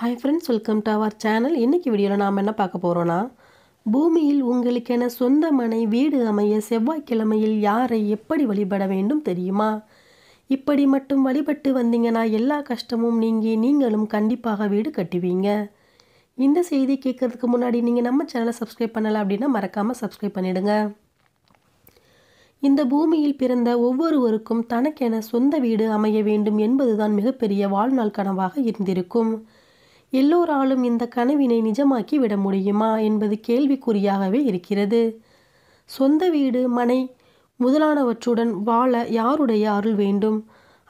hi friends welcome to our channel இன்றைக்கி வீடியோவில் நாம் என்ன பார்க்க போகிறோன்னா பூமியில் உங்களுக்கென சொந்த மனை வீடு அமைய செவ்வாய்க்கிழமையில் யாரை எப்படி வழிபட வேண்டும் தெரியுமா இப்படி மட்டும் வழிபட்டு வந்தீங்கன்னா எல்லா கஷ்டமும் நீங்கி நீங்களும் கண்டிப்பாக வீடு கட்டுவீங்க இந்த செய்தி கேட்குறதுக்கு முன்னாடி நீங்கள் நம்ம சேனலை சப்ஸ்கிரைப் பண்ணலை அப்படின்னா மறக்காமல் சப்ஸ்கிரைப் பண்ணிடுங்க இந்த பூமியில் பிறந்த ஒவ்வொருவருக்கும் தனக்கென சொந்த வீடு அமைய வேண்டும் என்பதுதான் மிகப்பெரிய வாழ்நாள் கனவாக இருந்திருக்கும் எல்லோராலும் இந்த கனவினை நிஜமாக்கி விட முடியுமா என்பது கேள்விக்குறியாகவே இருக்கிறது சொந்த வீடு மனை முதலானவற்றுடன் வாழ யாருடைய அருள் வேண்டும்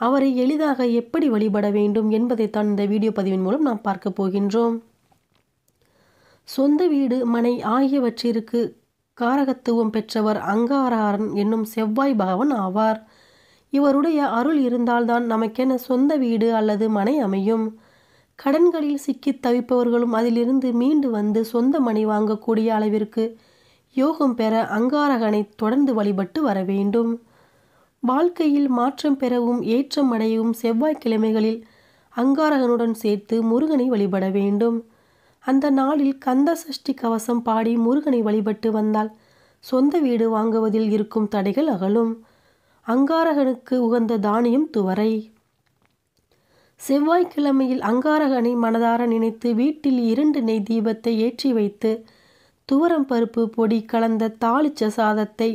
அவரை எளிதாக எப்படி வழிபட வேண்டும் என்பதை தான் இந்த வீடியோ பதிவின் மூலம் நாம் பார்க்க போகின்றோம் சொந்த வீடு மனை ஆகியவற்றிற்கு காரகத்துவம் பெற்றவர் அங்காரன் என்னும் செவ்வாய் பகவன் ஆவார் இவருடைய அருள் இருந்தால்தான் நமக்கென சொந்த வீடு அல்லது மனை அமையும் கடன்களில் சிக்கி தவிப்பவர்களும் அதிலிருந்து மீண்டு வந்து சொந்த மணி வாங்கக்கூடிய அளவிற்கு யோகம் பெற அங்காரகனை தொடர்ந்து வழிபட்டு வர வேண்டும் வாழ்க்கையில் மாற்றம் பெறவும் ஏற்றம் அடையவும் செவ்வாய்க்கிழமைகளில் அங்காரகனுடன் சேர்த்து முருகனை வழிபட வேண்டும் அந்த நாளில் கந்த சஷ்டி கவசம் பாடி முருகனை வழிபட்டு வந்தால் சொந்த வீடு வாங்குவதில் இருக்கும் தடைகள் அகலும் அங்காரகனுக்கு உகந்த தானியம் துவரை செவ்வாய்க்கிழமையில் அங்காரகனை மனதார நினைத்து வீட்டில் இரண்டு நெய் தீபத்தை ஏற்றி வைத்து துவரம் பருப்பு பொடி கலந்த தாளிச்ச சாதத்தை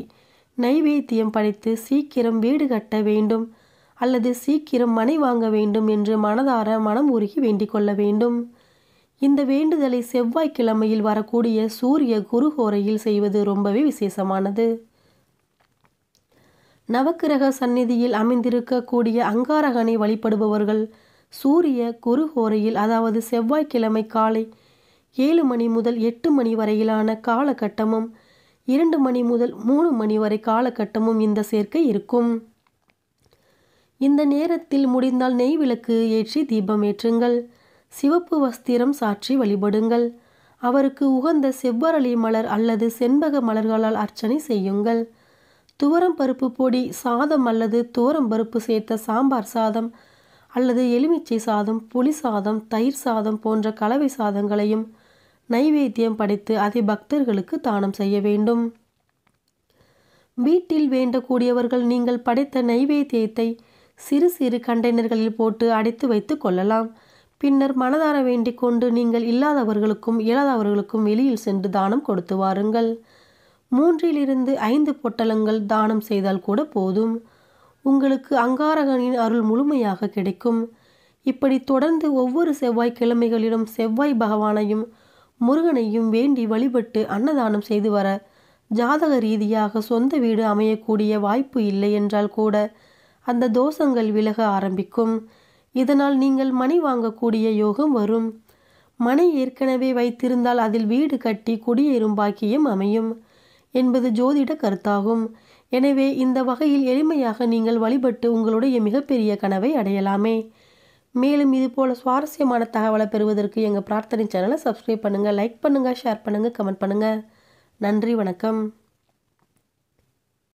நைவேத்தியம் படைத்து சீக்கிரம் வீடு கட்ட வேண்டும் அல்லது சீக்கிரம் மனை வாங்க வேண்டும் என்று மனதார மனம் உருகி வேண்டிக் கொள்ள வேண்டும் இந்த வேண்டுதலை செவ்வாய்க்கிழமையில் வரக்கூடிய சூரிய குரு ஹோரையில் செய்வது ரொம்பவே விசேஷமானது நவக்கிரக சந்நிதியில் அமைந்திருக்கக்கூடிய அங்காரகனை வழிபடுபவர்கள் சூரிய குறுகோரையில் அதாவது செவ்வாய்க்கிழமை காலை ஏழு மணி முதல் எட்டு மணி வரையிலான காலகட்டமும் இரண்டு மணி முதல் மூணு மணி வரை காலகட்டமும் இந்த சேர்க்கை இருக்கும் இந்த நேரத்தில் முடிந்தால் நெய் விளக்கு ஏற்றி தீபம் ஏற்றுங்கள் சிவப்பு வஸ்திரம் சாற்றி வழிபடுங்கள் அவருக்கு உகந்த செவ்வரளி மலர் அல்லது செண்பக மலர்களால் அர்ச்சனை செய்யுங்கள் துவரம் பருப்பு பொடி சாதம் அல்லது துவரம் பருப்பு சேர்த்த சாம்பார் சாதம் அல்லது எலுமிச்சை சாதம் புளி சாதம் தயிர் சாதம் போன்ற கலவை சாதங்களையும் நைவேத்தியம் படைத்து அதை பக்தர்களுக்கு தானம் செய்ய வேண்டும் வீட்டில் வேண்டக்கூடியவர்கள் நீங்கள் படைத்த நைவேத்தியத்தை சிறு சிறு கண்டெய்னர்களில் போட்டு அடைத்து வைத்து கொள்ளலாம் பின்னர் மனதார வேண்டிக் கொண்டு நீங்கள் இல்லாதவர்களுக்கும் இயலாதவர்களுக்கும் வெளியில் சென்று தானம் கொடுத்து வாருங்கள் மூன்றிலிருந்து ஐந்து பொட்டலங்கள் தானம் செய்தால் கூட போதும் உங்களுக்கு அங்காரகனின் அருள் முழுமையாக கிடைக்கும் இப்படி தொடர்ந்து ஒவ்வொரு செவ்வாய் கிழமைகளிலும் செவ்வாய் பகவானையும் முருகனையும் வேண்டி வழிபட்டு அன்னதானம் செய்து வர ஜாதக ரீதியாக சொந்த வீடு அமையக்கூடிய வாய்ப்பு இல்லை என்றால் கூட அந்த தோஷங்கள் விலக ஆரம்பிக்கும் இதனால் நீங்கள் மணி வாங்கக்கூடிய யோகம் வரும் மனை ஏற்கனவே வைத்திருந்தால் அதில் வீடு கட்டி குடியேறும் பாக்கியம் அமையும் என்பது ஜோதிட கருத்தாகும் எனவே இந்த வகையில் எளிமையாக நீங்கள் வழிபட்டு உங்களுடைய மிகப்பெரிய கனவை அடையலாமே மேலும் இது போல சுவாரஸ்யமான தகவலை பெறுவதற்கு எங்கள் பிரார்த்தனை சேனலை சப்ஸ்கிரைப் பண்ணுங்கள் லைக் பண்ணுங்கள் ஷேர் பண்ணுங்கள் கமெண்ட் பண்ணுங்கள் நன்றி வணக்கம்